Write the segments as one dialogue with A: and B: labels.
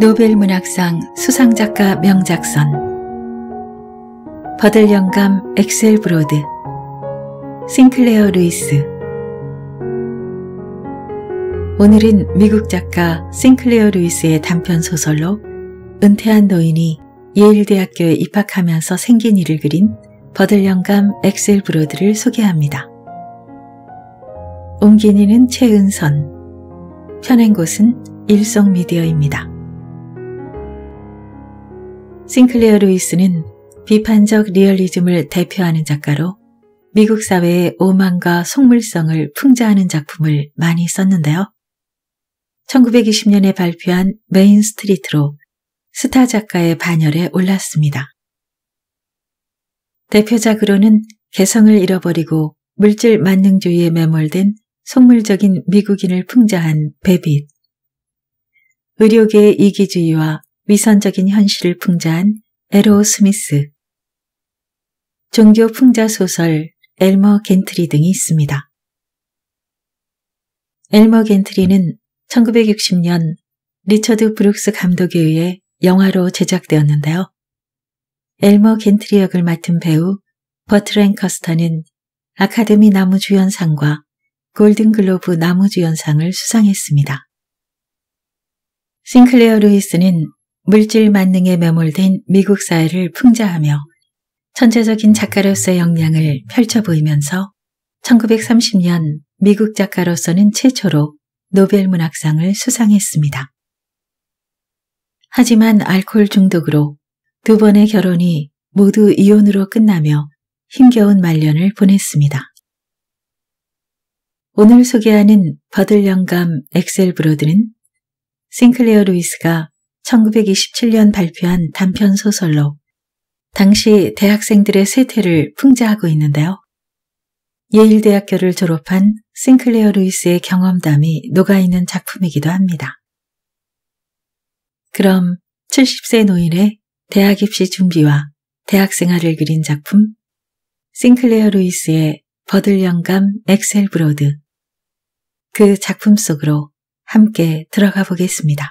A: 노벨 문학상 수상작가 명작선 버들 영감 엑셀 브로드 싱클레어 루이스 오늘은 미국 작가 싱클레어 루이스의 단편 소설로 은퇴한 노인이 예일대학교에 입학하면서 생긴 일을 그린 버들 영감 엑셀 브로드를 소개합니다. 옮기니는 최은선, 편한 곳은 일성미디어입니다. 싱클레어 루이스는 비판적 리얼리즘을 대표하는 작가로 미국 사회의 오만과 속물성을 풍자하는 작품을 많이 썼는데요. 1920년에 발표한 메인 스트리트로 스타 작가의 반열에 올랐습니다. 대표작으로는 개성을 잃어버리고 물질 만능주의에 매몰된 속물적인 미국인을 풍자한 베빗, 의료계의 이기주의와 위선적인 현실을 풍자한 에로 스미스, 종교 풍자 소설 엘머 겐트리 등이 있습니다. 엘머 겐트리는 1960년 리처드 브룩스 감독에 의해 영화로 제작되었는데요. 엘머 겐트리 역을 맡은 배우 버트랭 커스터는 아카데미 나무주연상과 골든글로브 나무주연상을 수상했습니다. 싱클레어 루이스는 물질 만능에 매몰된 미국 사회를 풍자하며 천재적인 작가로서의 역량을 펼쳐 보이면서 1930년 미국 작가로서는 최초로 노벨 문학상을 수상했습니다. 하지만 알코올 중독으로 두 번의 결혼이 모두 이혼으로 끝나며 힘겨운 말년을 보냈습니다. 오늘 소개하는 버들영감 엑셀브로드는 싱클레어 루이스가 1927년 발표한 단편 소설로 당시 대학생들의 세태를 풍자하고 있는데요. 예일대학교를 졸업한 싱클레어 루이스의 경험담이 녹아있는 작품이기도 합니다. 그럼 70세 노인의 대학 입시 준비와 대학 생활을 그린 작품 싱클레어 루이스의 버들 영감 엑셀 브로드 그 작품 속으로 함께 들어가 보겠습니다.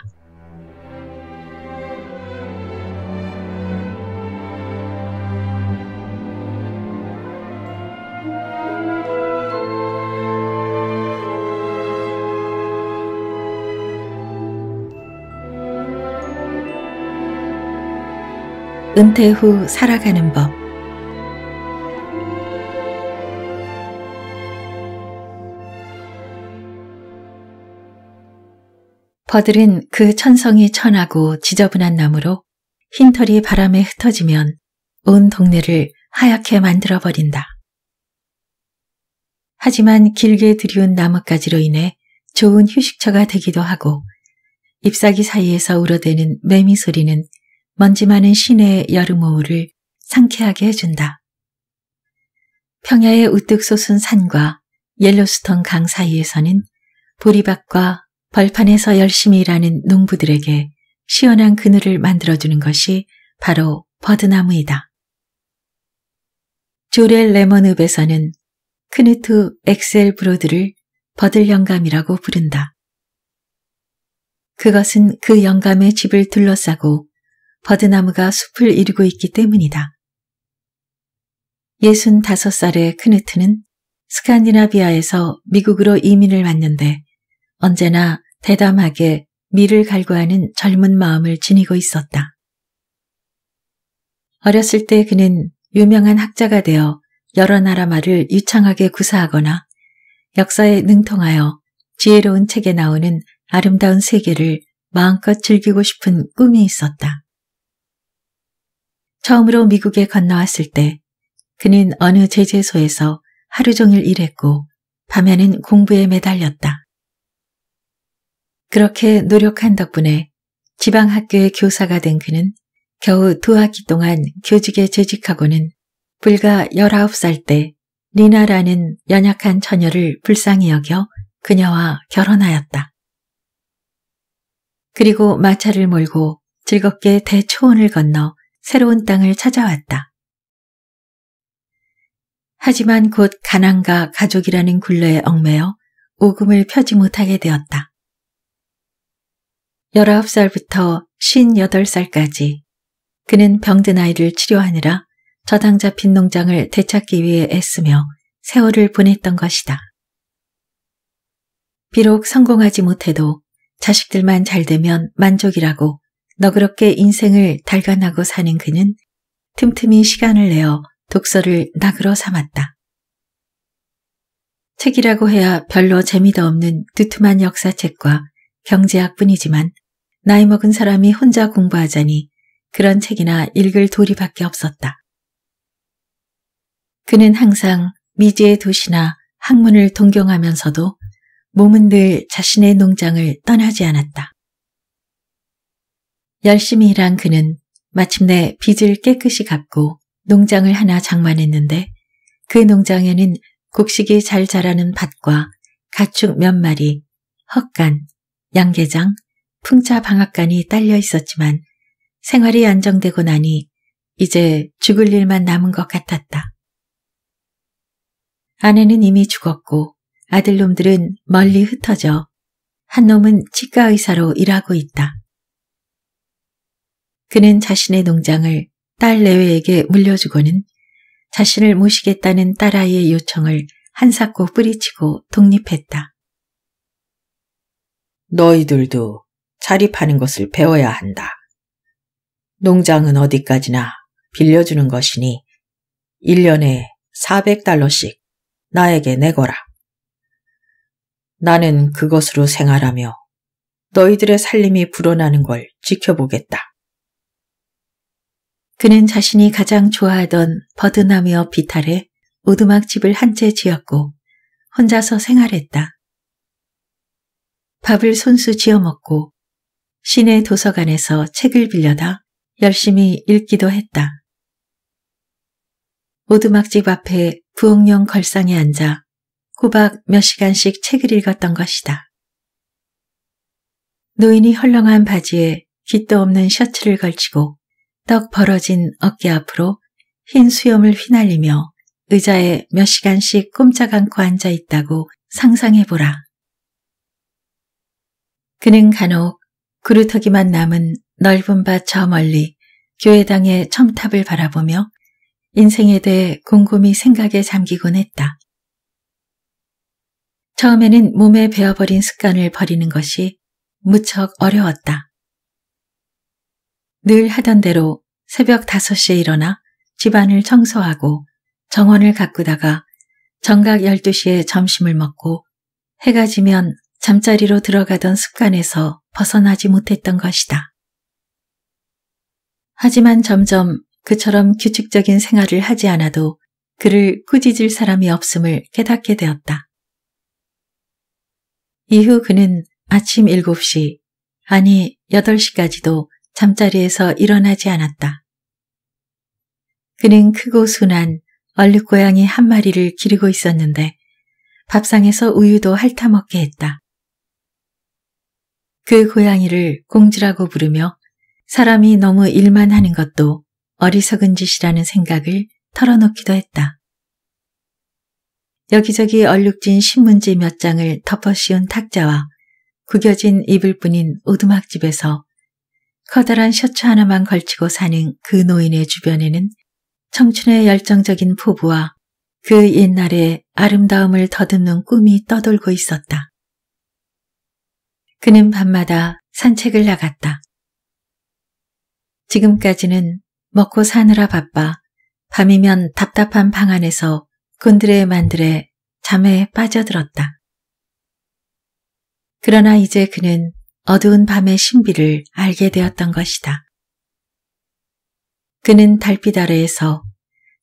A: 은퇴 후 살아가는 법. 버들은 그 천성이 천하고 지저분한 나무로 흰털이 바람에 흩어지면 온 동네를 하얗게 만들어버린다. 하지만 길게 들이운 나뭇가지로 인해 좋은 휴식처가 되기도 하고 잎사귀 사이에서 우러대는 매미 소리는 먼지 많은 시내의 여름 오후를 상쾌하게 해준다. 평야의 우뚝 솟은 산과 옐로스톤 강 사이에서는 보리밭과 벌판에서 열심히 일하는 농부들에게 시원한 그늘을 만들어주는 것이 바로 버드나무이다. 조렐 레몬읍에서는 크누트 엑셀 브로드를 버들 영감이라고 부른다. 그것은 그 영감의 집을 둘러싸고 버드나무가 숲을 이루고 있기 때문이다. 65살의 크네트는 스칸디나비아에서 미국으로 이민을 왔는데 언제나 대담하게 미를 갈구하는 젊은 마음을 지니고 있었다. 어렸을 때 그는 유명한 학자가 되어 여러 나라 말을 유창하게 구사하거나 역사에 능통하여 지혜로운 책에 나오는 아름다운 세계를 마음껏 즐기고 싶은 꿈이 있었다. 처음으로 미국에 건너왔을 때 그는 어느 제재소에서 하루 종일 일했고 밤에는 공부에 매달렸다. 그렇게 노력한 덕분에 지방학교의 교사가 된 그는 겨우 두 학기 동안 교직에 재직하고는 불과 19살 때 리나라는 연약한 처녀를 불쌍히 여겨 그녀와 결혼하였다. 그리고 마차를 몰고 즐겁게 대초원을 건너 새로운 땅을 찾아왔다. 하지만 곧 가난과 가족이라는 굴러에 얽매여 오금을 펴지 못하게 되었다. 19살부터 58살까지 그는 병든 아이를 치료하느라 저당 잡힌 농장을 되찾기 위해 애쓰며 세월을 보냈던 것이다. 비록 성공하지 못해도 자식들만 잘 되면 만족이라고 너그럽게 인생을 달관하고 사는 그는 틈틈이 시간을 내어 독서를 낙으로 삼았다. 책이라고 해야 별로 재미도 없는 두툼한 역사책과 경제학뿐이지만 나이 먹은 사람이 혼자 공부하자니 그런 책이나 읽을 도리밖에 없었다. 그는 항상 미지의 도시나 학문을 동경하면서도 몸은 늘 자신의 농장을 떠나지 않았다. 열심히 일한 그는 마침내 빚을 깨끗이 갚고 농장을 하나 장만했는데 그 농장에는 곡식이 잘 자라는 밭과 가축 몇 마리, 헛간, 양계장, 풍차 방앗간이 딸려 있었지만 생활이 안정되고 나니 이제 죽을 일만 남은 것 같았다. 아내는 이미 죽었고 아들놈들은 멀리 흩어져 한 놈은 치과 의사로 일하고 있다. 그는 자신의 농장을 딸 레외에게 물려주고는 자신을 모시겠다는 딸아이의 요청을 한사코 뿌리치고 독립했다. 너희들도 자립하는 것을 배워야 한다. 농장은 어디까지나 빌려주는 것이니 1년에 400달러씩 나에게 내거라. 나는 그것으로 생활하며 너희들의 살림이 불어나는 걸 지켜보겠다. 그는 자신이 가장 좋아하던 버드나미어 비탈에 오두막집을 한 채 지었고 혼자서 생활했다. 밥을 손수 지어 먹고 시내 도서관에서 책을 빌려다 열심히 읽기도 했다. 오두막집 앞에 부엌용 걸상에 앉아 호박 몇 시간씩 책을 읽었던 것이다. 노인이 헐렁한 바지에 깃도 없는 셔츠를 걸치고 떡 벌어진 어깨 앞으로 흰 수염을 휘날리며 의자에 몇 시간씩 꼼짝 않고 앉아 있다고 상상해보라. 그는 간혹 구루터기만 남은 넓은 밭 저 멀리 교회당의 첨탑을 바라보며 인생에 대해 곰곰이 생각에 잠기곤 했다. 처음에는 몸에 베어버린 습관을 버리는 것이 무척 어려웠다. 늘 하던 대로 새벽 5시에 일어나 집안을 청소하고 정원을 가꾸다가 정각 12시에 점심을 먹고 해가 지면 잠자리로 들어가던 습관에서 벗어나지 못했던 것이다. 하지만 점점 그처럼 규칙적인 생활을 하지 않아도 그를 꾸짖을 사람이 없음을 깨닫게 되었다. 이후 그는 아침 7시, 아니 8시까지도 잠자리에서 일어나지 않았다. 그는 크고 순한 얼룩고양이 한 마리를 기르고 있었는데 밥상에서 우유도 핥아먹게 했다. 그 고양이를 공주라고 부르며 사람이 너무 일만 하는 것도 어리석은 짓이라는 생각을 털어놓기도 했다. 여기저기 얼룩진 신문지 몇 장을 덮어씌운 탁자와 구겨진 이불 뿐인 오두막집에서 커다란 셔츠 하나만 걸치고 사는 그 노인의 주변에는 청춘의 열정적인 포부와 그 옛날의 아름다움을 더듬는 꿈이 떠돌고 있었다. 그는 밤마다 산책을 나갔다. 지금까지는 먹고 사느라 바빠 밤이면 답답한 방 안에서 곤들레 만드레 잠에 빠져들었다. 그러나 이제 그는 어두운 밤의 신비를 알게 되었던 것이다. 그는 달빛 아래에서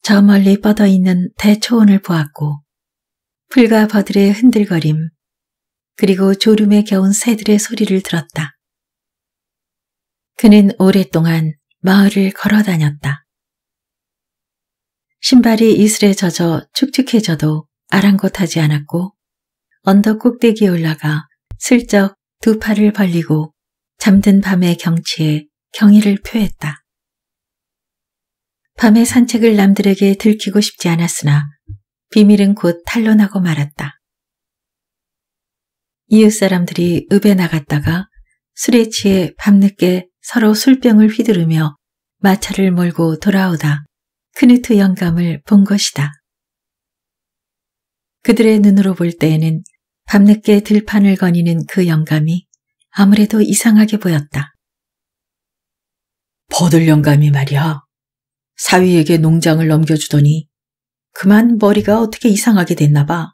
A: 저 멀리 뻗어 있는 대초원을 보았고 풀과 버들의 흔들거림 그리고 졸음에 겨운 새들의 소리를 들었다. 그는 오랫동안 마을을 걸어 다녔다. 신발이 이슬에 젖어 축축해져도 아랑곳하지 않았고 언덕 꼭대기에 올라가 슬쩍 두 팔을 벌리고 잠든 밤의 경치에 경의를 표했다. 밤에 산책을 남들에게 들키고 싶지 않았으나 비밀은 곧 탄로나고 말았다. 이웃 사람들이 읍에 나갔다가 술에 취해 밤늦게 서로 술병을 휘두르며 마차를 몰고 돌아오다 크누트 영감을 본 것이다. 그들의 눈으로 볼 때에는 밤늦게 들판을 거니는 그 영감이 아무래도 이상하게 보였다. 버들 영감이 말이야. 사위에게 농장을 넘겨주더니 그만 머리가 어떻게 이상하게 됐나 봐.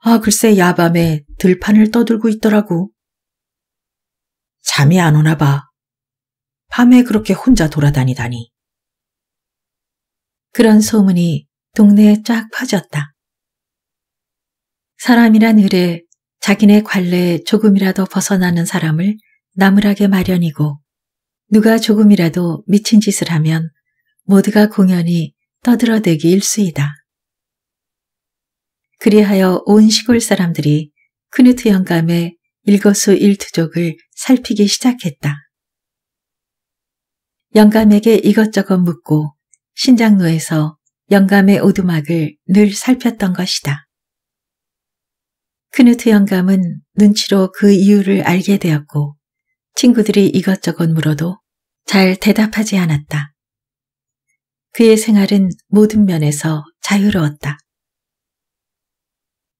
A: 아 글쎄 야밤에 들판을 떠들고 있더라고. 잠이 안 오나 봐. 밤에 그렇게 혼자 돌아다니다니. 그런 소문이 동네에 쫙 퍼졌다. 사람이란 을에 자기네 관례에 조금이라도 벗어나는 사람을 나무라게 마련이고 누가 조금이라도 미친 짓을 하면 모두가 공연히 떠들어대기 일수이다. 그리하여 온 시골 사람들이 크누트 영감의 일거수 일투족을 살피기 시작했다. 영감에게 이것저것 묻고 신장로에서 영감의 오두막을 늘 살폈던 것이다. 크누트 영감은 눈치로 그 이유를 알게 되었고 친구들이 이것저것 물어도 잘 대답하지 않았다. 그의 생활은 모든 면에서 자유로웠다.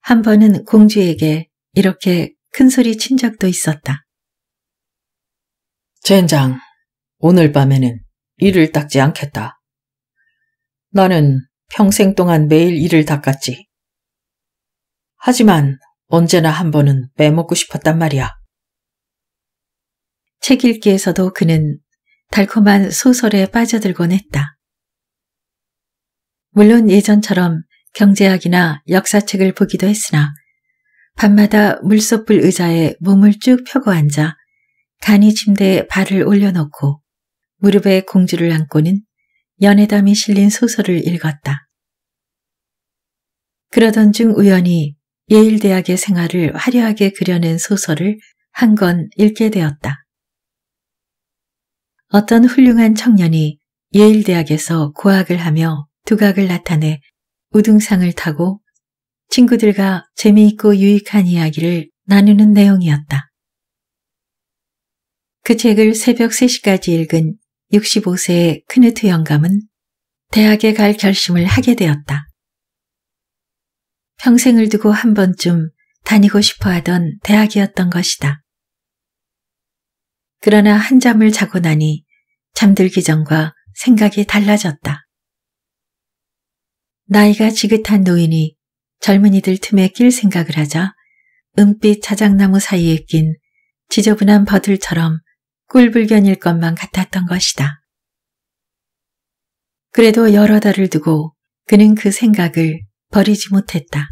A: 한 번은 공주에게 이렇게 큰소리 친 적도 있었다. 젠장, 오늘 밤에는 이를 닦지 않겠다. 나는 평생 동안 매일 이를 닦았지. 하지만 언제나 한 번은 빼먹고 싶었단 말이야. 책 읽기에서도 그는 달콤한 소설에 빠져들곤 했다. 물론 예전처럼 경제학이나 역사책을 보기도 했으나 밤마다 물소불 의자에 몸을 쭉 펴고 앉아 간이 침대에 발을 올려놓고 무릎에 공주를 안고는 연애담이 실린 소설을 읽었다. 그러던 중 우연히 예일대학의 생활을 화려하게 그려낸 소설을 한 권 읽게 되었다. 어떤 훌륭한 청년이 예일대학에서 고학을 하며 두각을 나타내 우등상을 타고 친구들과 재미있고 유익한 이야기를 나누는 내용이었다. 그 책을 새벽 3시까지 읽은 65세의 크네트 영감은 대학에 갈 결심을 하게 되었다. 평생을 두고 한 번쯤 다니고 싶어 하던 대학이었던 것이다. 그러나 한잠을 자고 나니 잠들기 전과 생각이 달라졌다. 나이가 지긋한 노인이 젊은이들 틈에 낄 생각을 하자 은빛 자작나무 사이에 낀 지저분한 버들처럼 꿀불견일 것만 같았던 것이다. 그래도 여러 달을 두고 그는 그 생각을 버리지 못했다.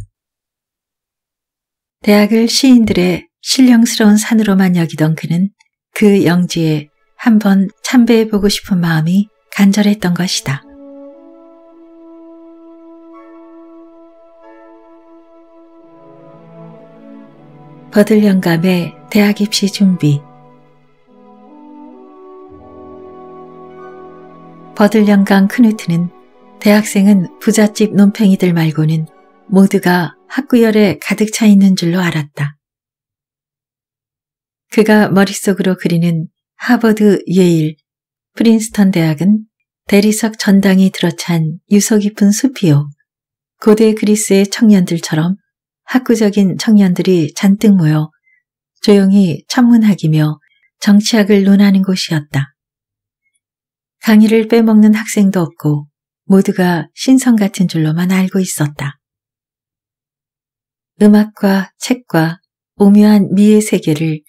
A: 대학을 시인들의 신령스러운 산으로만 여기던 그는 그 영지에 한번 참배해보고 싶은 마음이 간절했던 것이다. 버들 영감의 대학 입시 준비 버들 영감 크누트는 대학생은 부잣집 논팽이들 말고는 모두가 학구열에 가득 차 있는 줄로 알았다. 그가 머릿속으로 그리는 하버드, 예일, 프린스턴 대학은 대리석 전당이 들어찬 유서 깊은 숲이요. 고대 그리스의 청년들처럼 학구적인 청년들이 잔뜩 모여 조용히 천문학이며 정치학을 논하는 곳이었다. 강의를 빼먹는 학생도 없고 모두가 신선 같은 줄로만 알고 있었다. 음악과 책과 오묘한 미의 세계를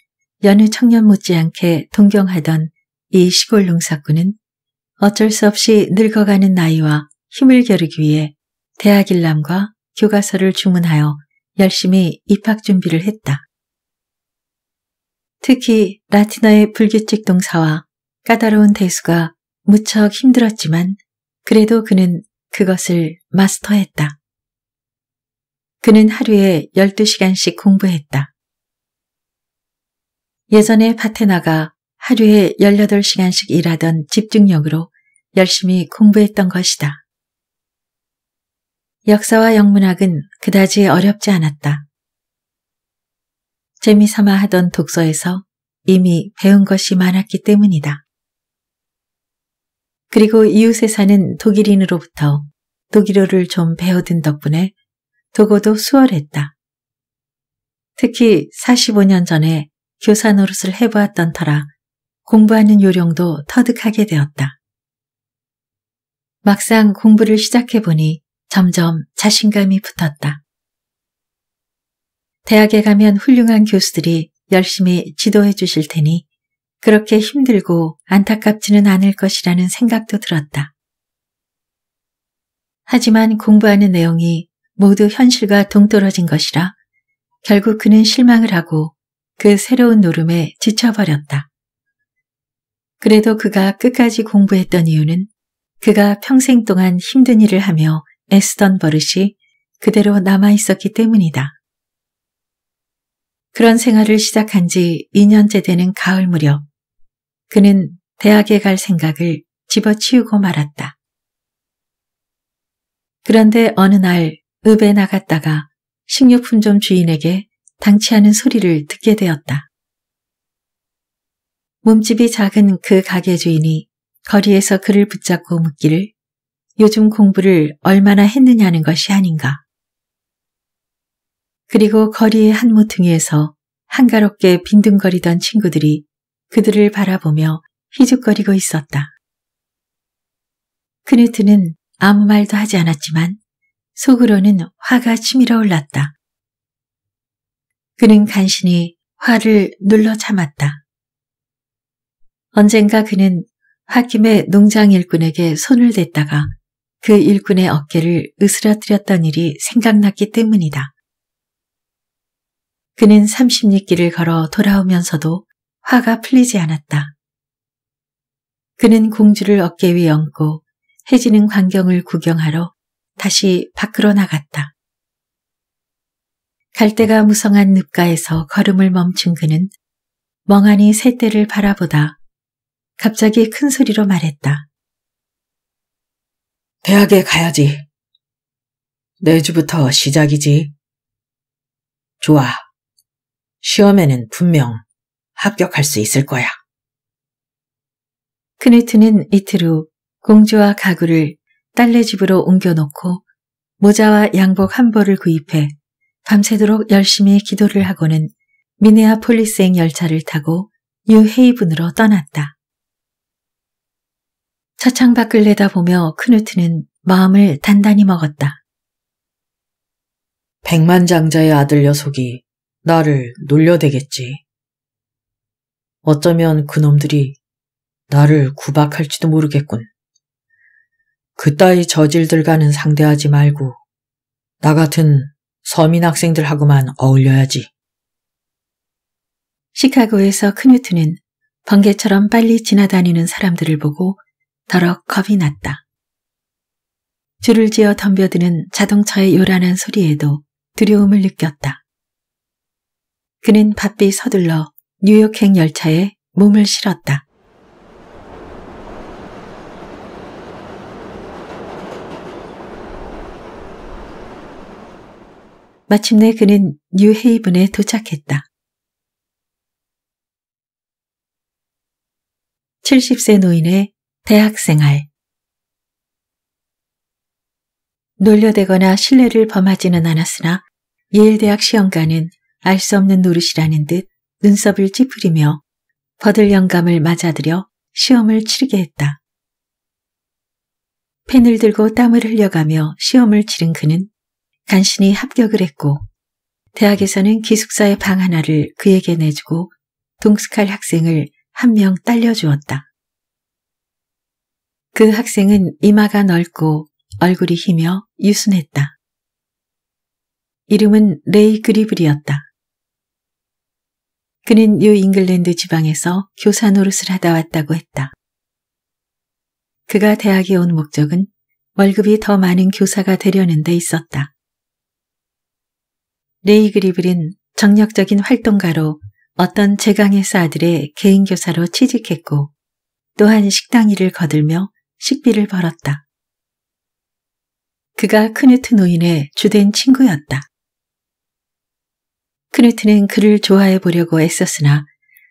A: 여느 청년 못지않게 동경하던 이 시골 농사꾼은 어쩔 수 없이 늙어가는 나이와 힘을 겨루기 위해 대학 일람과 교과서를 주문하여 열심히 입학 준비를 했다. 특히 라틴어의 불규칙 동사와 까다로운 대수가 무척 힘들었지만 그래도 그는 그것을 마스터했다. 그는 하루에 12시간씩 공부했다. 예전에 파테나가 하루에 18시간씩 일하던 집중력으로 열심히 공부했던 것이다. 역사와 영문학은 그다지 어렵지 않았다. 재미삼아 하던 독서에서 이미 배운 것이 많았기 때문이다. 그리고 이웃에 사는 독일인으로부터 독일어를 좀 배워둔 덕분에 도고도 수월했다. 특히 45년 전에 교사 노릇을 해보았던 터라 공부하는 요령도 터득하게 되었다. 막상 공부를 시작해보니 점점 자신감이 붙었다. 대학에 가면 훌륭한 교수들이 열심히 지도해 주실 테니 그렇게 힘들고 안타깝지는 않을 것이라는 생각도 들었다. 하지만 공부하는 내용이 모두 현실과 동떨어진 것이라 결국 그는 실망을 하고 그 새로운 노름에 지쳐버렸다. 그래도 그가 끝까지 공부했던 이유는 그가 평생 동안 힘든 일을 하며 애쓰던 버릇이 그대로 남아있었기 때문이다. 그런 생활을 시작한 지 2년째 되는 가을 무렵 그는 대학에 갈 생각을 집어치우고 말았다. 그런데 어느 날 읍에 나갔다가 식료품점 주인에게 당치 하는 소리를 듣게 되었다. 몸집이 작은 그 가게 주인이 거리에서 그를 붙잡고 묻기를 요즘 공부를 얼마나 했느냐는 것이 아닌가. 그리고 거리의 한 모퉁이에서 한가롭게 빈둥거리던 친구들이 그들을 바라보며 희죽거리고 있었다. 크네트는 아무 말도 하지 않았지만 속으로는 화가 치밀어 올랐다. 그는 간신히 화를 눌러 참았다. 언젠가 그는 하김의 농장 일꾼에게 손을 댔다가 그 일꾼의 어깨를 으스러뜨렸던 일이 생각났기 때문이다. 그는 삼십리길을 걸어 돌아오면서도 화가 풀리지 않았다. 그는 공주를 어깨 위에 얹고 해지는 광경을 구경하러 다시 밖으로 나갔다. 갈대가 무성한 늪가에서 걸음을 멈춘 그는 멍하니 새떼를 바라보다 갑자기 큰 소리로 말했다. 대학에 가야지. 내주부터 네 시작이지. 좋아. 시험에는 분명 합격할 수 있을 거야. 크네트는 이틀 후 공주와 가구를 딸네 집으로 옮겨놓고 모자와 양복 한 벌을 구입해 밤새도록 열심히 기도를 하고는 미네아폴리스행 열차를 타고 뉴헤이븐으로 떠났다. 차창 밖을 내다보며 크누트는 마음을 단단히 먹었다. 백만장자의 아들 녀석이 나를 놀려대겠지. 어쩌면 그놈들이 나를 구박할지도 모르겠군. 그따위 저질들과는 상대하지 말고 나 같은 서민 학생들하고만 어울려야지. 시카고에서 크뉴트는 번개처럼 빨리 지나다니는 사람들을 보고 더러 겁이 났다. 줄을 지어 덤벼드는 자동차의 요란한 소리에도 두려움을 느꼈다. 그는 바삐 서둘러 뉴욕행 열차에 몸을 실었다. 마침내 그는 뉴헤이븐에 도착했다. 70세 노인의 대학생활 놀려대거나 신뢰를 범하지는 않았으나 예일대학 시험관은 알 수 없는 노릇이라는 듯 눈썹을 찌푸리며 버들 영감을 맞아들여 시험을 치르게 했다. 펜을 들고 땀을 흘려가며 시험을 치른 그는 간신히 합격을 했고 대학에서는 기숙사의 방 하나를 그에게 내주고 동숙할 학생을 한 명 딸려주었다. 그 학생은 이마가 넓고 얼굴이 희며 유순했다. 이름은 레이 그리블이었다. 그는 뉴 잉글랜드 지방에서 교사 노릇을 하다 왔다고 했다. 그가 대학에 온 목적은 월급이 더 많은 교사가 되려는 데 있었다. 레이 그리블은 정력적인 활동가로 어떤 제강회사 아들의 개인교사로 취직했고 또한 식당 일을 거들며 식비를 벌었다. 그가 크누트 노인의 주된 친구였다. 크누트는 그를 좋아해 보려고 애썼으나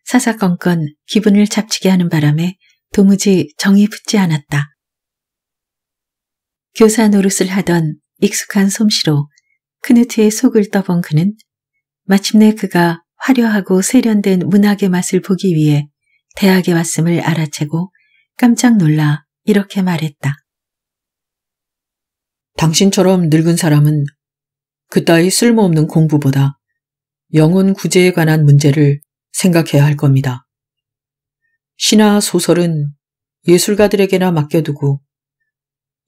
A: 사사건건 기분을 잡치게 하는 바람에 도무지 정이 붙지 않았다. 교사 노릇을 하던 익숙한 솜씨로 크누트의 속을 떠본 그는 마침내 그가 화려하고 세련된 문학의 맛을 보기 위해 대학에 왔음을 알아채고 깜짝 놀라 이렇게 말했다. 당신처럼 늙은 사람은 그따위 쓸모없는 공부보다 영혼 구제에 관한 문제를 생각해야 할 겁니다. 시나 소설은 예술가들에게나 맡겨두고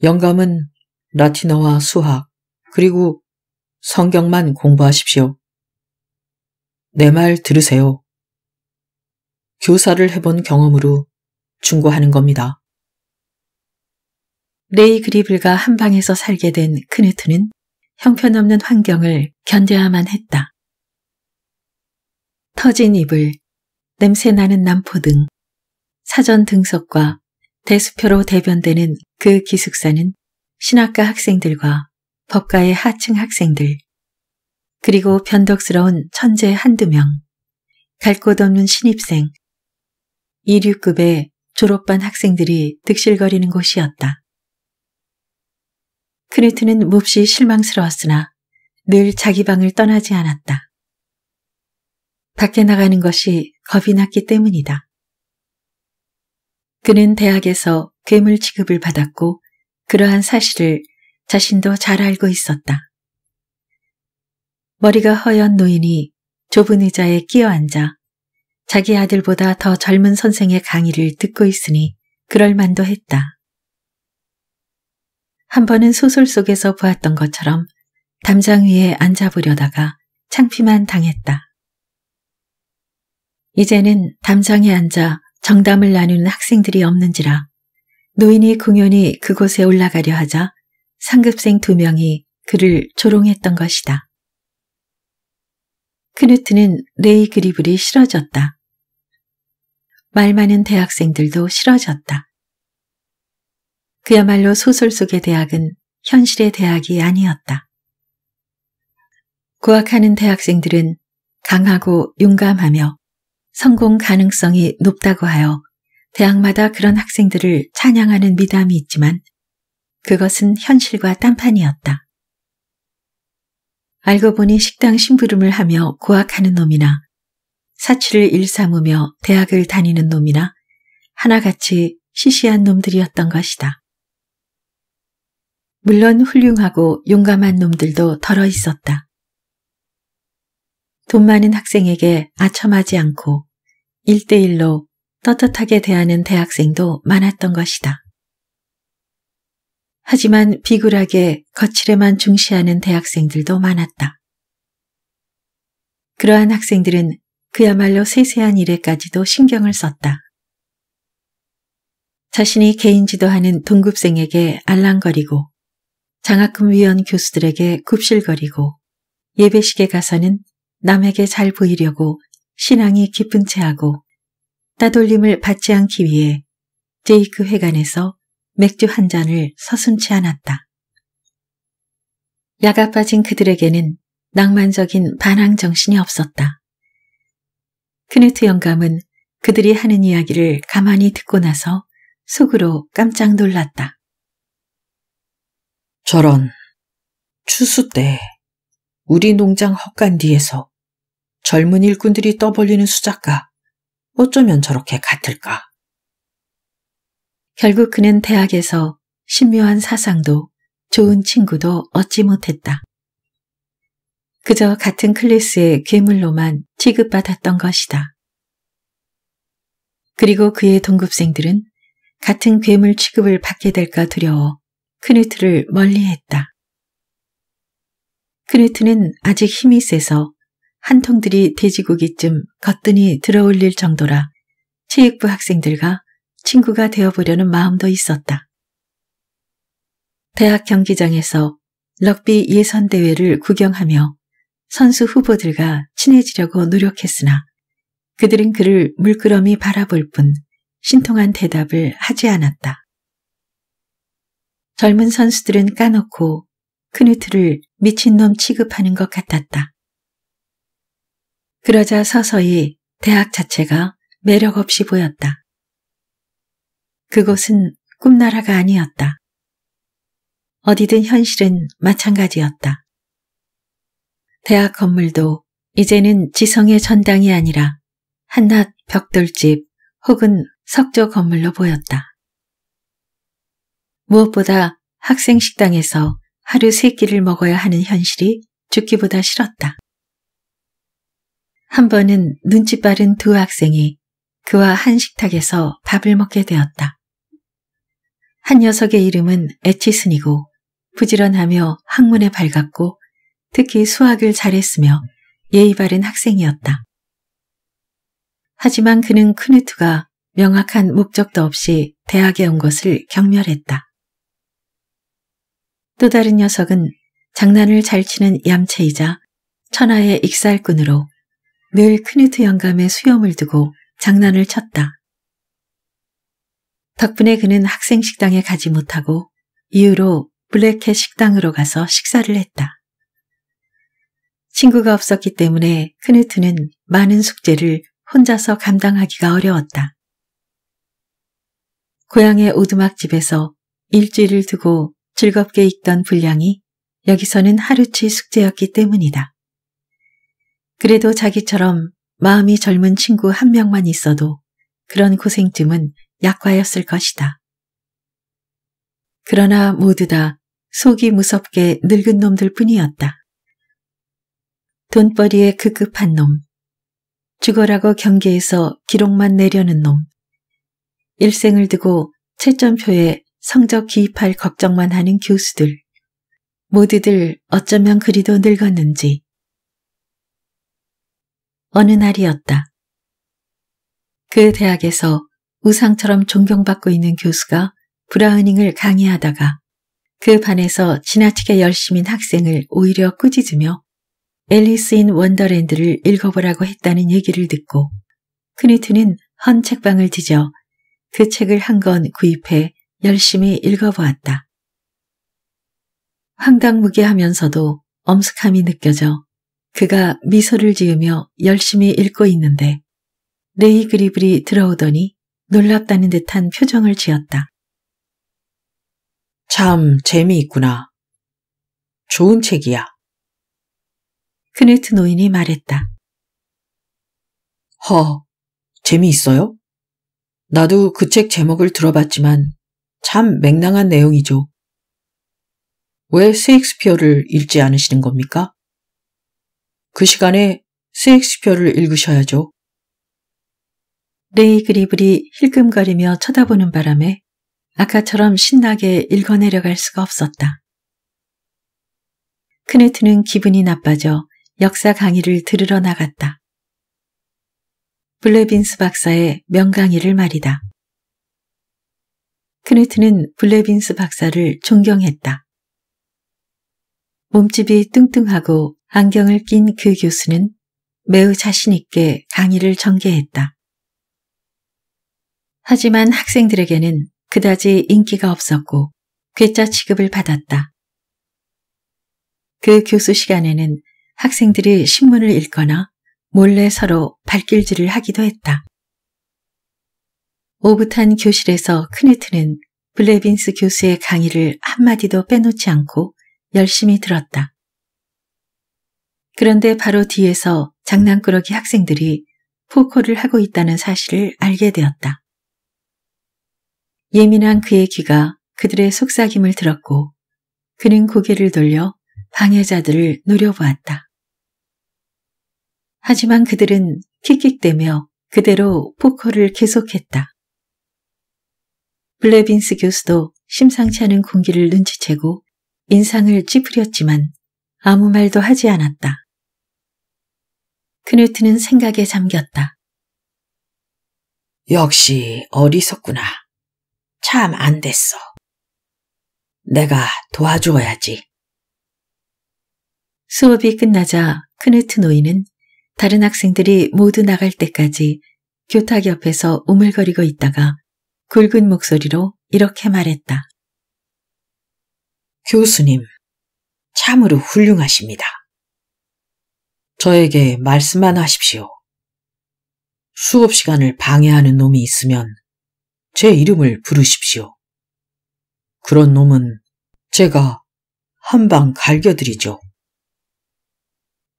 A: 영감은 라틴어와 수학 그리고 성경만 공부하십시오. 내 말 들으세요. 교사를 해본 경험으로 충고하는 겁니다. 레이 그리블과 한 방에서 살게 된 크네트는 형편없는 환경을 견뎌야만 했다. 터진 이불, 냄새나는 남포 등 사전 등석과 대수표로 대변되는 그 기숙사는 신학과 학생들과 법과의 하층 학생들, 그리고 변덕스러운 천재 한두 명, 갈 곳 없는 신입생, 2류급의 졸업반 학생들이 득실거리는 곳이었다. 크누트는 몹시 실망스러웠으나 늘 자기 방을 떠나지 않았다. 밖에 나가는 것이 겁이 났기 때문이다. 그는 대학에서 괴물 취급을 받았고 그러한 사실을 자신도 잘 알고 있었다. 머리가 허연 노인이 좁은 의자에 끼어 앉아 자기 아들보다 더 젊은 선생의 강의를 듣고 있으니 그럴 만도 했다. 한 번은 소설 속에서 보았던 것처럼 담장 위에 앉아보려다가 창피만 당했다. 이제는 담장에 앉아 정담을 나누는 학생들이 없는지라 노인이공연히 그곳에 올라가려 하자 상급생 두 명이 그를 조롱했던 것이다. 크누트는 레이 그리블이 싫어졌다. 말 많은 대학생들도 싫어졌다. 그야말로 소설 속의 대학은 현실의 대학이 아니었다. 고학하는 대학생들은 강하고 용감하며 성공 가능성이 높다고 하여 대학마다 그런 학생들을 찬양하는 미담이 있지만 그것은 현실과 딴판이었다. 알고 보니 식당 심부름을 하며 고학하는 놈이나 사치를 일삼으며 대학을 다니는 놈이나 하나같이 시시한 놈들이었던 것이다. 물론 훌륭하고 용감한 놈들도 덜어 있었다. 돈 많은 학생에게 아첨하지 않고 1대1로 떳떳하게 대하는 대학생도 많았던 것이다. 하지만 비굴하게 거칠에만 중시하는 대학생들도 많았다. 그러한 학생들은 그야말로 세세한 일에까지도 신경을 썼다. 자신이 개인 지도하는 동급생에게 알랑거리고 장학금 위원 교수들에게 굽실거리고 예배식에 가서는 남에게 잘 보이려고 신앙이 깊은 채하고 따돌림을 받지 않기 위해 제이크 회관에서 맥주 한 잔을 서슴치 않았다. 야가 빠진 그들에게는 낭만적인 반항 정신이 없었다. 크네트 영감은 그들이 하는 이야기를 가만히 듣고 나서 속으로 깜짝 놀랐다. 저런, 추수 때 우리 농장 헛간 뒤에서 젊은 일꾼들이 떠벌리는 수작가. 어쩌면 저렇게 같을까? 결국 그는 대학에서 신묘한 사상도 좋은 친구도 얻지 못했다. 그저 같은 클래스의 괴물로만 취급받았던 것이다. 그리고 그의 동급생들은 같은 괴물 취급을 받게 될까 두려워 크네트를 멀리했다. 크네트는 아직 힘이 세서 한 통들이 돼지고기쯤 거뜬히 들어올릴 정도라 체육부 학생들과 친구가 되어보려는 마음도 있었다. 대학 경기장에서 럭비 예선대회를 구경하며 선수 후보들과 친해지려고 노력했으나 그들은 그를 물끄러미 바라볼 뿐 신통한 대답을 하지 않았다. 젊은 선수들은 까놓고 크누트를 미친놈 취급하는 것 같았다. 그러자 서서히 대학 자체가 매력 없이 보였다. 그곳은 꿈나라가 아니었다. 어디든 현실은 마찬가지였다. 대학 건물도 이제는 지성의 전당이 아니라 한낱 벽돌집 혹은 석조 건물로 보였다. 무엇보다 학생 식당에서 하루 세 끼를 먹어야 하는 현실이 죽기보다 싫었다. 한 번은 눈치 빠른 두 학생이 그와 한 식탁에서 밥을 먹게 되었다. 한 녀석의 이름은 에치슨이고 부지런하며 학문에 밝았고 특히 수학을 잘했으며 예의 바른 학생이었다. 하지만 그는 크누트가 명확한 목적도 없이 대학에 온 것을 경멸했다. 또 다른 녀석은 장난을 잘 치는 얌체이자 천하의 익살꾼으로 늘 크네트 영감의 수염을 두고 장난을 쳤다. 덕분에 그는 학생 식당에 가지 못하고 이후로 블랙캣 식당으로 가서 식사를 했다. 친구가 없었기 때문에 크네트는 많은 숙제를 혼자서 감당하기가 어려웠다. 고향의 오두막집에서 일주일을 두고 즐겁게 읽던 분량이 여기서는 하루치 숙제였기 때문이다. 그래도 자기처럼 마음이 젊은 친구 한 명만 있어도 그런 고생쯤은 약과였을 것이다. 그러나 모두 다 속이 무섭게 늙은 놈들 뿐이었다. 돈벌이에 급급한 놈, 죽어라고 경계에서 기록만 내려는 놈, 일생을 두고 채점표에 성적 기입할 걱정만 하는 교수들, 모두들 어쩌면 그리도 늙었는지 어느 날이었다. 그 대학에서 우상처럼 존경받고 있는 교수가 브라우닝을 강의하다가 그 반에서 지나치게 열심인 학생을 오히려 꾸짖으며 앨리스인 원더랜드를 읽어보라고 했다는 얘기를 듣고 크니트는 헌 책방을 뒤져 그 책을 한 권 구입해 열심히 읽어보았다. 황당무계하면서도 엄숙함이 느껴져 그가 미소를 지으며 열심히 읽고 있는데 레이 그리블이 들어오더니 놀랍다는 듯한 표정을 지었다. 참 재미있구나. 좋은 책이야. 크네트 노인이 말했다. 허, 재미있어요? 나도 그 책 제목을 들어봤지만 참 맹랑한 내용이죠. 왜 셰익스피어를 읽지 않으시는 겁니까? 그 시간에 스익스표를 읽으셔야죠. 레이 네, 그리블이 힐끔거리며 쳐다보는 바람에 아까처럼 신나게 읽어내려갈 수가 없었다. 크네트는 기분이 나빠져 역사 강의를 들으러 나갔다. 블레빈스 박사의 명강의를 말이다. 크네트는 블레빈스 박사를 존경했다. 몸집이 뚱뚱하고 안경을 낀 그 교수는 매우 자신있게 강의를 전개했다. 하지만 학생들에게는 그다지 인기가 없었고 괴짜 취급을 받았다. 그 교수 시간에는 학생들이 신문을 읽거나 몰래 서로 발길질을 하기도 했다. 오붓한 교실에서 크네트는 블레빈스 교수의 강의를 한마디도 빼놓지 않고 열심히 들었다. 그런데 바로 뒤에서 장난꾸러기 학생들이 포커를 하고 있다는 사실을 알게 되었다. 예민한 그의 귀가 그들의 속삭임을 들었고 그는 고개를 돌려 방해자들을 노려보았다. 하지만 그들은 킥킥대며 그대로 포커를 계속했다. 블레빈스 교수도 심상치 않은 공기를 눈치채고 인상을 찌푸렸지만 아무 말도 하지 않았다. 크누트는 생각에 잠겼다. 역시 어리석구나. 참 안 됐어. 내가 도와주어야지. 수업이 끝나자 크누트 노인은 다른 학생들이 모두 나갈 때까지 교탁 옆에서 우물거리고 있다가 굵은 목소리로 이렇게 말했다. 교수님, 참으로 훌륭하십니다. 저에게 말씀만 하십시오. 수업 시간을 방해하는 놈이 있으면 제 이름을 부르십시오. 그런 놈은 제가 한방 갈겨드리죠.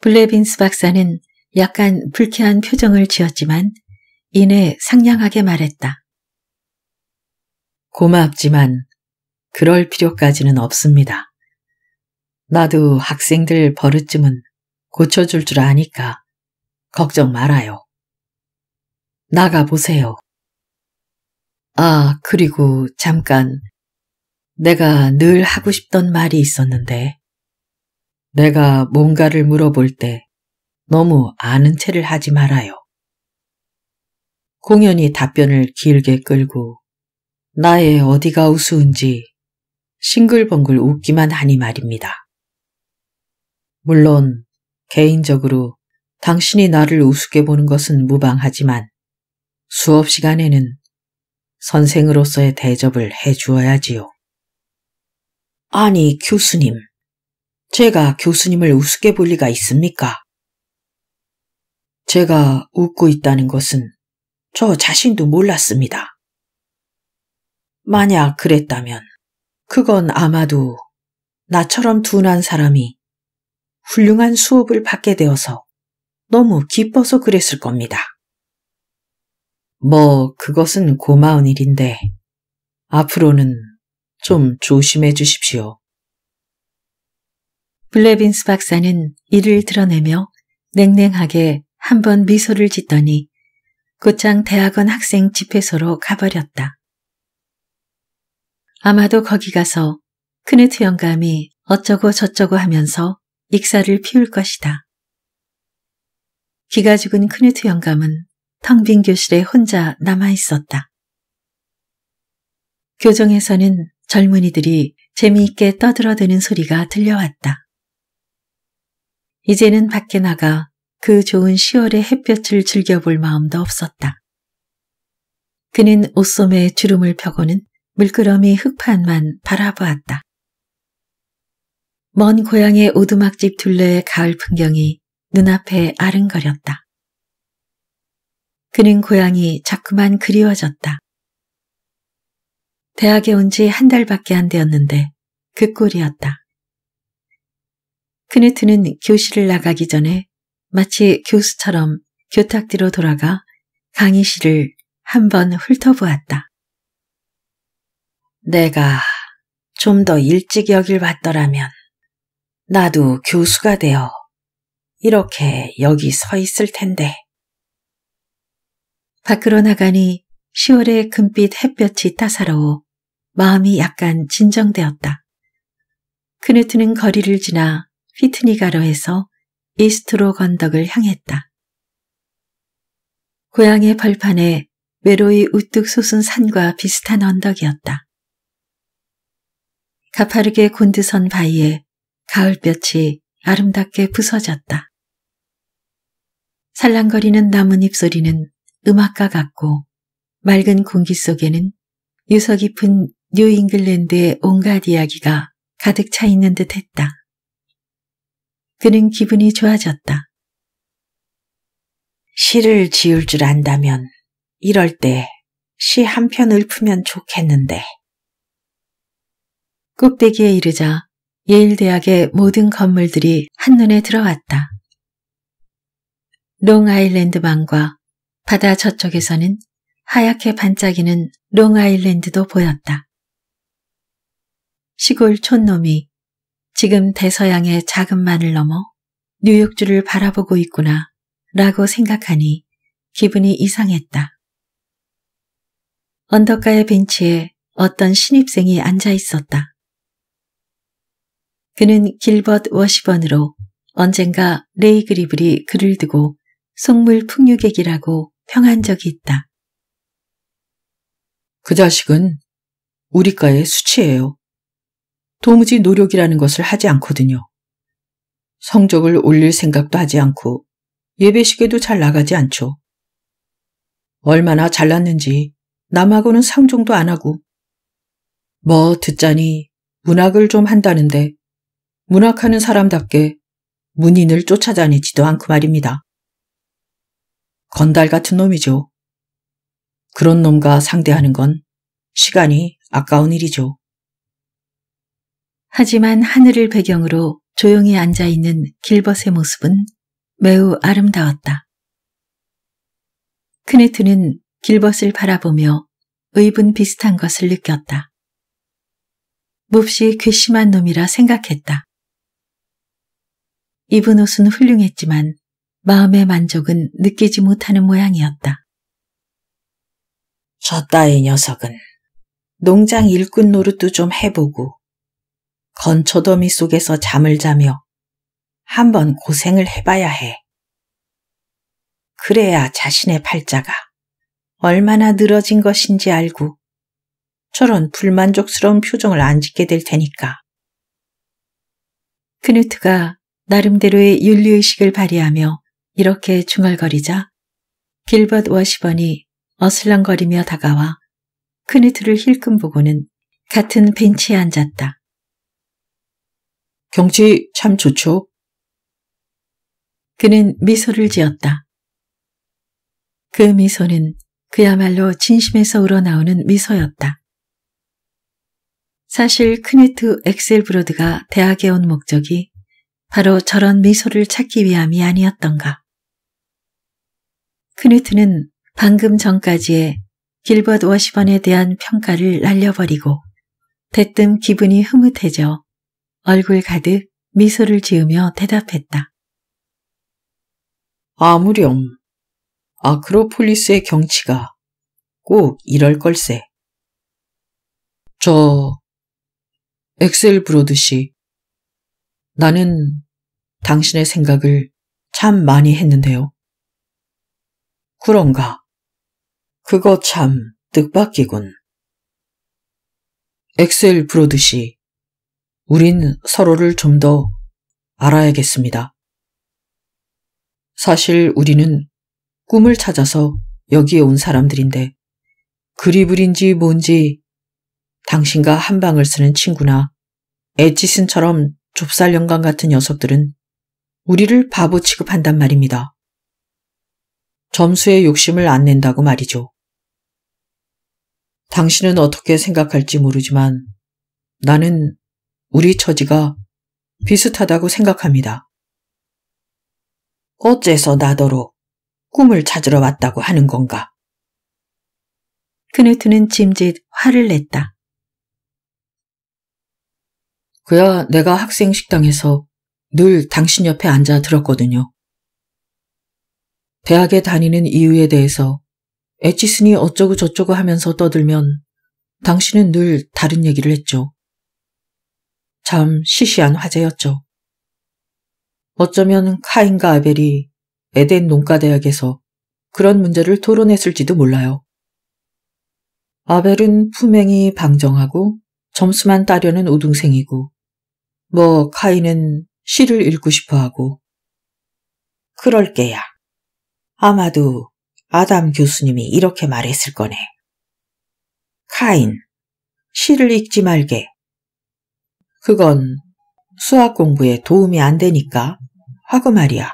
A: 블레빈스 박사는 약간 불쾌한 표정을 지었지만 이내 상냥하게 말했다. 고맙지만 그럴 필요까지는 없습니다. 나도 학생들 버릇쯤은 고쳐줄 줄 아니까 걱정 말아요. 나가보세요. 아, 그리고 잠깐 내가 늘 하고 싶던 말이 있었는데 내가 뭔가를 물어볼 때 너무 아는 체를 하지 말아요. 공연히 답변을 길게 끌고 나의 어디가 우스운지 싱글벙글 웃기만 하니 말입니다. 물론 개인적으로 당신이 나를 우습게 보는 것은 무방하지만 수업 시간에는 선생으로서의 대접을 해주어야지요. 아니, 교수님. 제가 교수님을 우습게 볼 리가 있습니까? 제가 웃고 있다는 것은 저 자신도 몰랐습니다. 만약 그랬다면 그건 아마도 나처럼 둔한 사람이 훌륭한 수업을 받게 되어서 너무 기뻐서 그랬을 겁니다. 뭐, 그것은 고마운 일인데, 앞으로는 좀 조심해 주십시오. 블레빈스 박사는 이를 드러내며 냉랭하게 한 번 미소를 짓더니 곧장 대학원 학생 집회소로 가버렸다. 아마도 거기 가서 크네트 영감이 어쩌고 저쩌고 하면서 익사를 피울 것이다. 기가 죽은 크누트 영감은 텅 빈 교실에 혼자 남아 있었다. 교정에서는 젊은이들이 재미있게 떠들어대는 소리가 들려왔다. 이제는 밖에 나가 그 좋은 10월의 햇볕을 즐겨볼 마음도 없었다. 그는 옷소매 주름을 펴고는 물끄러미 흙판만 바라보았다. 먼 고향의 오두막집 둘레의 가을 풍경이 눈앞에 아른거렸다. 그는 고향이 자꾸만 그리워졌다. 대학에 온 지 한 달밖에 안 되었는데 그 꼴이었다. 그네트는 교실을 나가기 전에 마치 교수처럼 교탁뒤로 돌아가 강의실을 한번 훑어보았다. 내가 좀 더 일찍 여길 왔더라면 나도 교수가 되어 이렇게 여기 서 있을 텐데. 밖으로 나가니 10월의 금빛 햇볕이 따사로워 마음이 약간 진정되었다. 크네트는 거리를 지나 피트니 가로에서 이스트로 건덕을 향했다. 고향의 벌판에 외로이 우뚝 솟은 산과 비슷한 언덕이었다. 가파르게 곤드선 바위에 가을볕이 아름답게 부서졌다. 살랑거리는 나뭇잎 소리는 음악과 같고 맑은 공기 속에는 유서 깊은 뉴잉글랜드의 온갖 이야기가 가득 차 있는 듯 했다. 그는 기분이 좋아졌다. 시를 지을 줄 안다면 이럴 때 시 한편 읊으면 좋겠는데. 꼭대기에 이르자 예일대학의 모든 건물들이 한눈에 들어왔다. 롱아일랜드 방과 바다 저쪽에서는 하얗게 반짝이는 롱아일랜드도 보였다. 시골 촌놈이 지금 대서양의 작은 만을 넘어 뉴욕주를 바라보고 있구나 라고 생각하니 기분이 이상했다. 언덕가의 벤치에 어떤 신입생이 앉아 있었다. 그는 길벗 워시번으로 언젠가 레이 그리블이 그를 두고 속물 풍류객이라고 평한 적이 있다. 그 자식은 우리과의 수치예요. 도무지 노력이라는 것을 하지 않거든요. 성적을 올릴 생각도 하지 않고 예배식에도 잘 나가지 않죠. 얼마나 잘났는지 남하고는 상종도 안 하고 뭐 듣자니 문학을 좀 한다는데 문학하는 사람답게 문인을 쫓아다니지도 않고 말입니다. 건달 같은 놈이죠. 그런 놈과 상대하는 건 시간이 아까운 일이죠. 하지만 하늘을 배경으로 조용히 앉아있는 길벗의 모습은 매우 아름다웠다. 크네트는 길벗을 바라보며 의분 비슷한 것을 느꼈다. 몹시 괘씸한 놈이라 생각했다. 입은 옷은 훌륭했지만 마음의 만족은 느끼지 못하는 모양이었다. 저 따위 녀석은 농장 일꾼 노릇도 좀 해보고 건초더미 속에서 잠을 자며 한번 고생을 해봐야 해. 그래야 자신의 팔자가 얼마나 늘어진 것인지 알고 저런 불만족스러운 표정을 안 짓게 될 테니까. 그누트가 나름대로의 윤리의식을 발휘하며 이렇게 중얼거리자 길버트 워시번이 어슬렁거리며 다가와 큰애트를 힐끔 보고는 같은 벤치에 앉았다. 경치 참 좋죠? 그는 미소를 지었다. 그 미소는 그야말로 진심에서 우러나오는 미소였다. 사실 크네트 엑셀브로드가 대학에 온 목적이 바로 저런 미소를 찾기 위함이 아니었던가. 크누트는 방금 전까지의 길버드 워시번에 대한 평가를 날려버리고 대뜸 기분이 흐뭇해져 얼굴 가득 미소를 지으며 대답했다. 아무렴. 아크로폴리스의 경치가 꼭 이럴 걸세. 저 엑셀 브로드 씨 나는 당신의 생각을 참 많이 했는데요. 그런가? 그거 참 뜻밖이군. 엑셀 브로드시, 우린 서로를 좀 더 알아야겠습니다. 사실 우리는 꿈을 찾아서 여기에 온 사람들인데 그리블인지 뭔지 당신과 한방을 쓰는 친구나 에지슨처럼 좁쌀 영광 같은 녀석들은 우리를 바보 취급한단 말입니다. 점수에 욕심을 안 낸다고 말이죠. 당신은 어떻게 생각할지 모르지만 나는 우리 처지가 비슷하다고 생각합니다. 어째서 나더러 꿈을 찾으러 왔다고 하는 건가? 그네트는 짐짓 화를 냈다. 그야 내가 학생 식당에서 늘 당신 옆에 앉아 들었거든요. 대학에 다니는 이유에 대해서 에치슨이 어쩌고 저쩌고 하면서 떠들면 당신은 늘 다른 얘기를 했죠. 참 시시한 화제였죠. 어쩌면 카인과 아벨이 에덴 농가대학에서 그런 문제를 토론했을지도 몰라요. 아벨은 품행이 방정하고 점수만 따려는 우등생이고 뭐 카이는 시를 읽고 싶어하고. 그럴게야. 아마도 아담 교수님이 이렇게 말했을 거네. 카인, 시를 읽지 말게. 그건 수학 공부에 도움이 안 되니까 하고 말이야.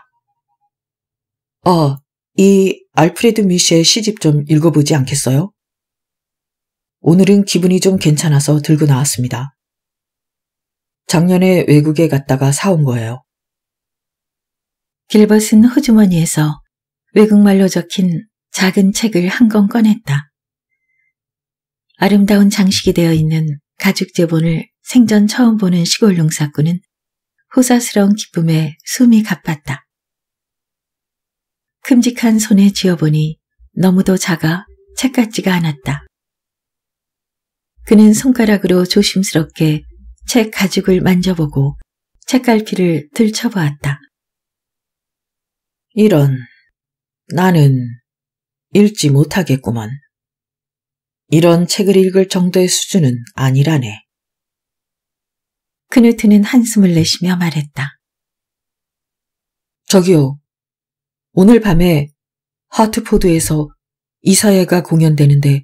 A: 어, 이 알프레드 미시의 시집 좀 읽어보지 않겠어요? 오늘은 기분이 좀 괜찮아서 들고 나왔습니다. 작년에 외국에 갔다가 사온 거예요. 길벗은 호주머니에서 외국말로 적힌 작은 책을 한 권 꺼냈다. 아름다운 장식이 되어 있는 가죽 제본을 생전 처음 보는 시골 농사꾼은 호사스러운 기쁨에 숨이 가빴다. 큼직한 손에 쥐어보니 너무도 작아 책 같지가 않았다. 그는 손가락으로 조심스럽게 책 가죽을 만져보고 책갈피를 들춰보았다. 이런, 나는 읽지 못하겠구만. 이런 책을 읽을 정도의 수준은 아니라네. 그누트는 한숨을 내쉬며 말했다. 저기요, 오늘 밤에 하트포드에서 이사회가 공연되는데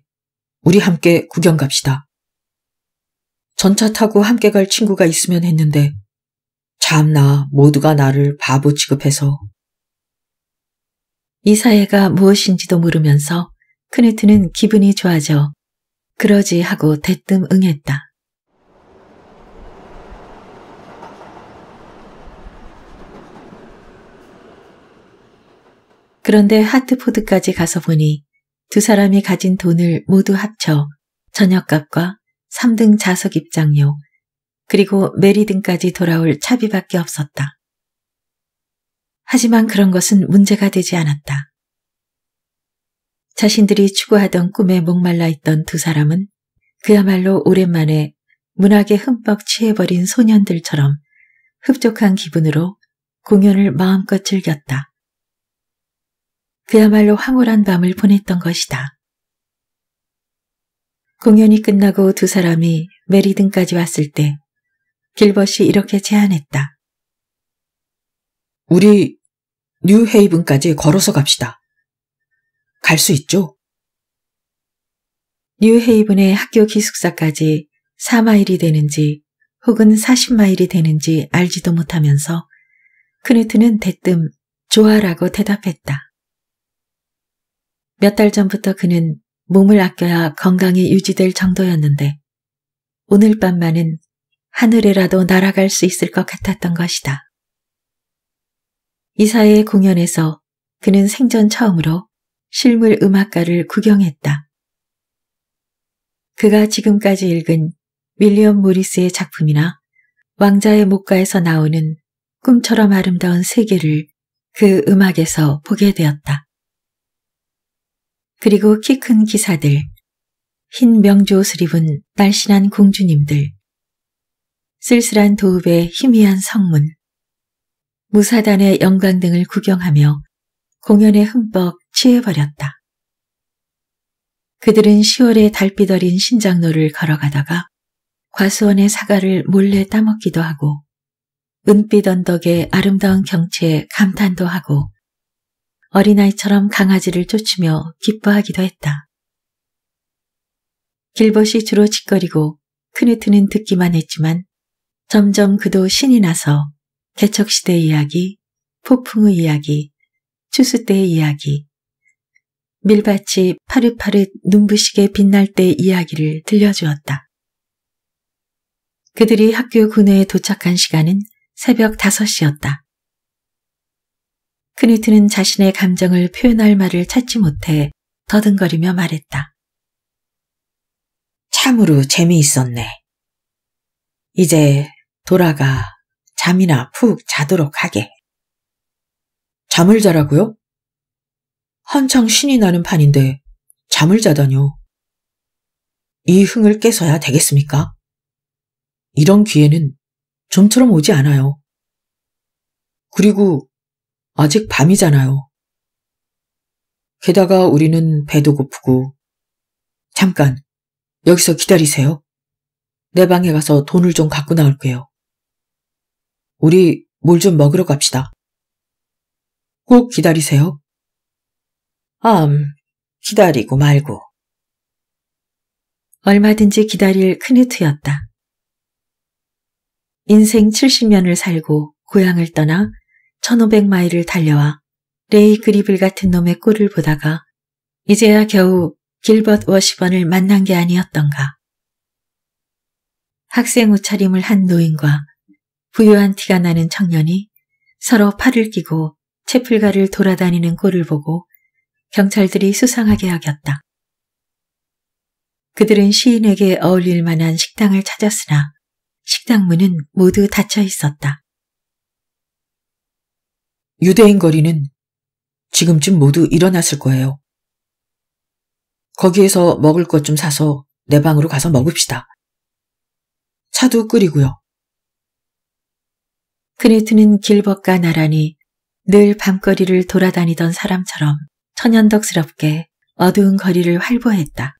A: 우리 함께 구경 갑시다. 전차 타고 함께 갈 친구가 있으면 했는데 참 나 모두가 나를 바보 취급해서 이 사회가 무엇인지도 모르면서 크네트는 기분이 좋아져 그러지 하고 대뜸 응했다. 그런데 하트포드까지 가서 보니 두 사람이 가진 돈을 모두 합쳐 저녁값과 3등 좌석 입장료, 그리고 메리등까지 돌아올 차비밖에 없었다. 하지만 그런 것은 문제가 되지 않았다. 자신들이 추구하던 꿈에 목말라 있던 두 사람은 그야말로 오랜만에 문학에 흠뻑 취해버린 소년들처럼 흡족한 기분으로 공연을 마음껏 즐겼다. 그야말로 황홀한 밤을 보냈던 것이다. 공연이 끝나고 두 사람이 메리든까지 왔을 때 길벗이 이렇게 제안했다. 우리 뉴헤이븐까지 걸어서 갑시다. 갈 수 있죠? 뉴헤이븐의 학교 기숙사까지 4마일이 되는지 혹은 40마일이 되는지 알지도 못하면서 크누트는 대뜸 좋아라고 대답했다. 몇 달 전부터 그는 몸을 아껴야 건강이 유지될 정도였는데 오늘 밤만은 하늘에라도 날아갈 수 있을 것 같았던 것이다. 이사의 공연에서 그는 생전 처음으로 실물 음악가를 구경했다. 그가 지금까지 읽은 윌리엄 모리스의 작품이나 왕자의 목가에서 나오는 꿈처럼 아름다운 세계를 그 음악에서 보게 되었다. 그리고 키 큰 기사들, 흰 명조옷을 입은 날씬한 공주님들, 쓸쓸한 도읍의 희미한 성문, 무사단의 영광 등을 구경하며 공연에 흠뻑 취해버렸다. 그들은 10월의 달빛 어린 신장로를 걸어가다가 과수원의 사과를 몰래 따먹기도 하고 은빛 언덕의 아름다운 경치에 감탄도 하고 어린아이처럼 강아지를 쫓으며 기뻐하기도 했다. 길벗이 주로 짓거리고 크누트는 듣기만 했지만 점점 그도 신이 나서 개척시대의 이야기, 폭풍의 이야기, 추수 때의 이야기, 밀밭이 파릇파릇 눈부시게 빛날 때의 이야기를 들려주었다. 그들이 학교 근내에 도착한 시간은 새벽 5시였다. 크니트는 자신의 감정을 표현할 말을 찾지 못해 더듬거리며 말했다. 참으로 재미있었네. 이제 돌아가 잠이나 푹 자도록 하게. 잠을 자라고요? 한창 신이 나는 판인데 잠을 자다뇨. 이 흥을 깨서야 되겠습니까? 이런 기회는 좀처럼 오지 않아요. 그리고 아직 밤이잖아요. 게다가 우리는 배도 고프고 잠깐 여기서 기다리세요. 내 방에 가서 돈을 좀 갖고 나올게요. 우리 뭘 좀 먹으러 갑시다. 꼭 기다리세요. 암, 기다리고 말고. 얼마든지 기다릴 크네트였다. 인생 70년을 살고 고향을 떠나 1500마일을 달려와 레이 그리블 같은 놈의 꼴을 보다가 이제야 겨우 길벗 워시번을 만난 게 아니었던가. 학생 옷차림을 한 노인과 부유한 티가 나는 청년이 서로 팔을 끼고 채플가를 돌아다니는 꼴을 보고 경찰들이 수상하게 하겼다 그들은 시인에게 어울릴 만한 식당을 찾았으나 식당 문은 모두 닫혀 있었다. 유대인 거리는 지금쯤 모두 일어났을 거예요. 거기에서 먹을 것 좀 사서 내 방으로 가서 먹읍시다. 차도 끓이고요. 그레트는 길벗과 나란히 늘 밤거리를 돌아다니던 사람처럼 천연덕스럽게 어두운 거리를 활보했다.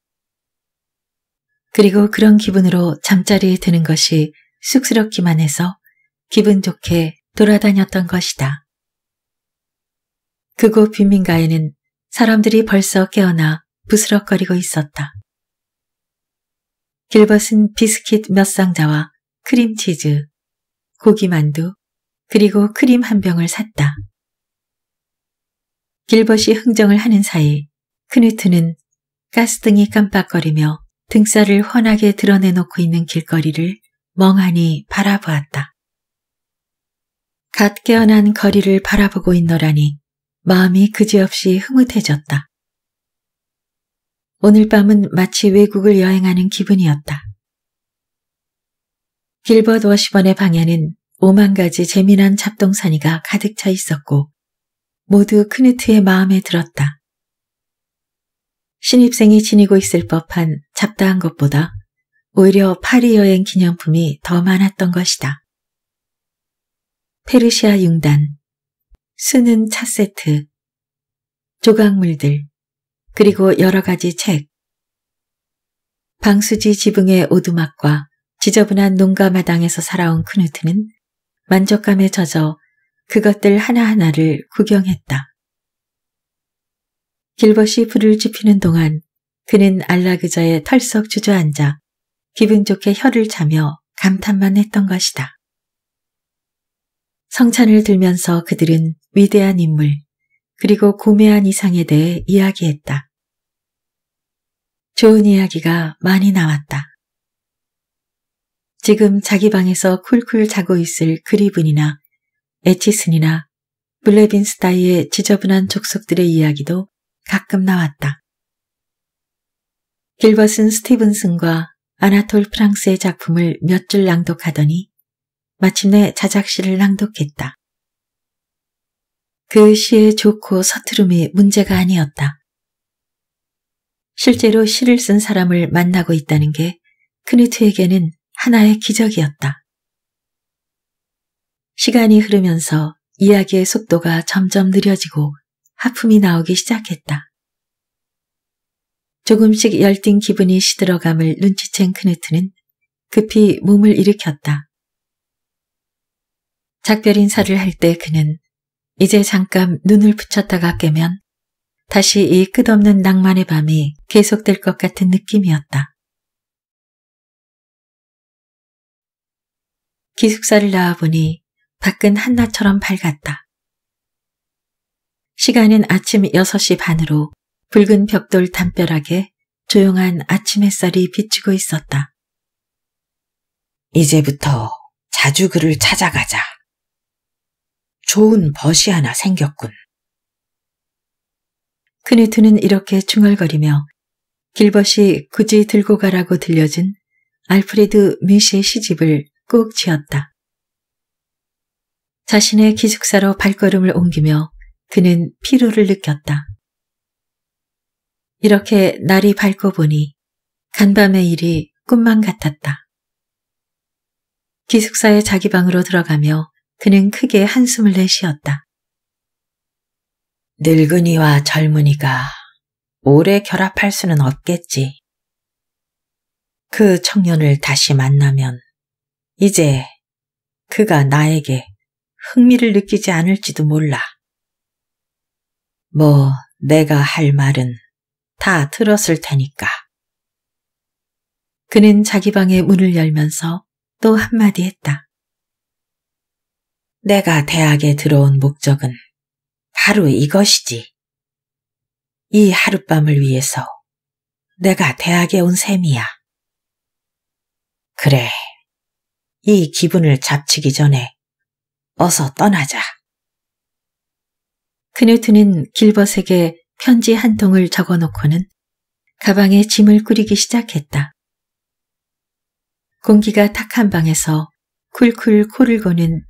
A: 그리고 그런 기분으로 잠자리에 드는 것이 쑥스럽기만 해서 기분 좋게 돌아다녔던 것이다. 그곳 빈민가에는 사람들이 벌써 깨어나 부스럭거리고 있었다. 길벗은 비스킷 몇 상자와 크림치즈, 고기만두, 그리고 크림 한 병을 샀다. 길벗이 흥정을 하는 사이 크누트는 가스등이 깜빡거리며 등살을 훤하게 드러내놓고 있는 길거리를 멍하니 바라보았다. 갓 깨어난 거리를 바라보고 있노라니 마음이 그지없이 흐뭇해졌다. 오늘 밤은 마치 외국을 여행하는 기분이었다. 길버드 워시번의 방에는 오만 가지 재미난 잡동사니가 가득 차 있었고 모두 크네트의 마음에 들었다. 신입생이 지니고 있을 법한 잡다한 것보다 오히려 파리 여행 기념품이 더 많았던 것이다. 페르시아 융단, 쓰는 차 세트, 조각물들, 그리고 여러 가지 책, 방수지 지붕의 오두막과 지저분한 농가 마당에서 살아온 크누트는 만족감에 젖어 그것들 하나하나를 구경했다. 길벗이 불을 지피는 동안 그는 안락의자에 털썩 주저앉아 기분 좋게 혀를 차며 감탄만 했던 것이다. 성찬을 들면서 그들은 위대한 인물, 그리고 고매한 이상에 대해 이야기했다. 좋은 이야기가 많이 나왔다. 지금 자기 방에서 쿨쿨 자고 있을 그리븐이나 에치슨이나 블레빈스타이의 지저분한 족속들의 이야기도 가끔 나왔다. 길벗은 스티븐슨과 아나톨 프랑스의 작품을 몇 줄 낭독하더니 마침내 자작시를 낭독했다. 그 시의 좋고 서투름이 문제가 아니었다. 실제로 시를 쓴 사람을 만나고 있다는 게크네트에게는 하나의 기적이었다. 시간이 흐르면서 이야기의 속도가 점점 느려지고 하품이 나오기 시작했다. 조금씩 열띤 기분이 시들어감을 눈치챈 크네트는 급히 몸을 일으켰다. 작별 인사를 할 때 그는 이제 잠깐 눈을 붙였다가 깨면 다시 이 끝없는 낭만의 밤이 계속될 것 같은 느낌이었다. 기숙사를 나와보니 밖은 한낮처럼 밝았다. 시간은 아침 6시 반으로 붉은 벽돌 담벼락에 조용한 아침 햇살이 비치고 있었다. 이제부터 자주 그를 찾아가자. 좋은 벗이 하나 생겼군. 크네트는 이렇게 중얼거리며 길벗이 굳이 들고 가라고 들려진 알프레드 미시의 시집을 꾹지었다 자신의 기숙사로 발걸음을 옮기며 그는 피로를 느꼈다. 이렇게 날이 밝고 보니 간밤의 일이 꿈만 같았다. 기숙사의 자기 방으로 들어가며 그는 크게 한숨을 내쉬었다. 늙은이와 젊은이가 오래 결합할 수는 없겠지. 그 청년을 다시 만나면 이제 그가 나에게 흥미를 느끼지 않을지도 몰라. 뭐 내가 할 말은 다 들었을 테니까. 그는 자기 방에 문을 열면서 또 한마디 했다. 내가 대학에 들어온 목적은 바로 이것이지. 이 하룻밤을 위해서 내가 대학에 온 셈이야. 그래. 이 기분을 잡치기 전에 어서 떠나자. 그네트는 길벗에게 편지 한 통을 적어놓고는 가방에 짐을 꾸리기 시작했다. 공기가 탁한 방에서 쿨쿨 코를 고는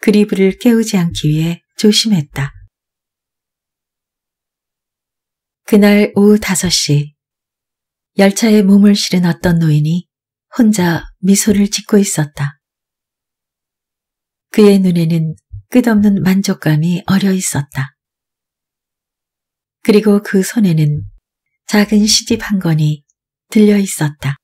A: 그리브를 깨우지 않기 위해 조심했다. 그날 오후 5시 열차에 몸을 실은 어떤 노인이 혼자 미소를 짓고 있었다. 그의 눈에는 끝없는 만족감이 어려 있었다. 그리고 그 손에는 작은 시집 한 권이 들려 있었다.